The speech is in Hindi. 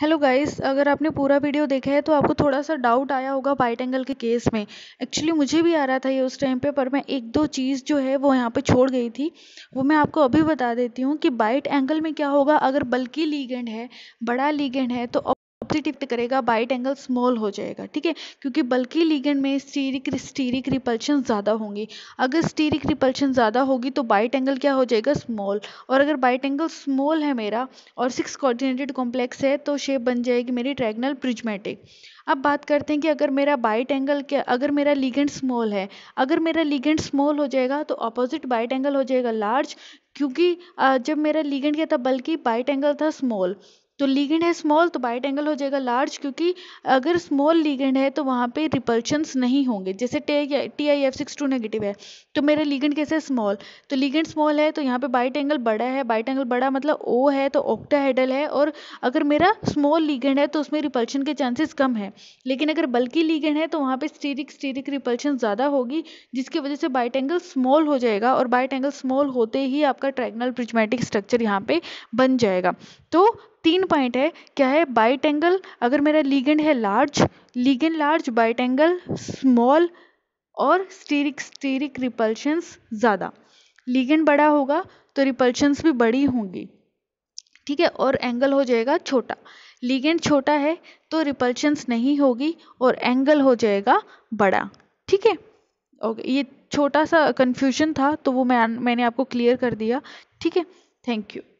हेलो गाइस अगर आपने पूरा वीडियो देखा है तो आपको थोड़ा सा डाउट आया होगा वाइट एंगल के केस में एक्चुअली मुझे भी आ रहा था ये उस टाइम पे पर मैं एक दो चीज़ जो है वो यहाँ पे छोड़ गई थी वो मैं आपको अभी बता देती हूँ कि बाइट एंगल में क्या होगा अगर बल्कि लीगेंड है बड़ा लीगेंड है तो ऑब्जेक्टिव करेगा बाइट एंगल स्मॉल हो जाएगा ठीक है क्योंकि बल्कि लीगेंड में स्टीरिक स्टीरिक रिपल्शन ज़्यादा होंगी अगर स्टीरिक रिपल्शन ज़्यादा होगी तो बाइट एंगल क्या हो जाएगा स्मॉल और अगर बाइट एंगल स्मॉल है मेरा और सिक्स कोऑर्डिनेटेड कॉम्प्लेक्स है तो शेप बन जाएगी मेरी ट्रैगनल प्रिजमेटिक अब बात करते हैं कि अगर मेरा बाइट एंगल क्या अगर मेरा लीगेंड स्मॉल है अगर मेरा लीगेंड स्मॉल हो जाएगा तो अपोजिट बाइट एंगल हो जाएगा लार्ज क्योंकि जब मेरा लीगेंड क्या था बल्कि बाइट एंगल था स्मॉल तो लीगेंड है स्मॉल तो बाइट एंगल हो जाएगा लार्ज क्योंकि अगर स्मॉल लीगेंड है तो वहाँ पे रिपल्शंस नहीं होंगे जैसे T I F six two negative है तो मेरे लीगेंड कैसे स्मॉल तो लीगेंड स्मॉल है तो यहाँ पे बाइट एंगल बड़ा है बाइट एंगल बड़ा मतलब ओ है तो ऑक्टाहेडल है और अगर मेरा स्मॉल लीगेंड है तो उसमें रिपल्शन के चांसेस कम है लेकिन अगर बल्कि लीगेंड है तो वहाँ पर स्टीरिक स्टीरिक रिपल्शन ज़्यादा होगी जिसकी वजह से बाइट एंगल स्मॉल हो जाएगा और बाइट एंगल स्मॉल होते ही आपका ट्रैगनल प्रिजमेटिक स्ट्रक्चर यहाँ पर बन जाएगा तो तीन पॉइंट है क्या है बाइट एंगल अगर मेरा लीगेंड है large ligand large bite angle small और स्टीरिक स्टीरिक रिपल्शंस ज़्यादा लीगेंड बड़ा होगा तो रिपल्शंस भी बड़ी होंगी ठीक है और एंगल हो जाएगा छोटा लीगेंड छोटा है तो रिपल्शंस नहीं होगी और एंगल हो जाएगा बड़ा ठीक है ओके ये छोटा सा कन्फ्यूजन था तो वो मैं मैंने आपको क्लियर कर दिया ठीक है थैंक यू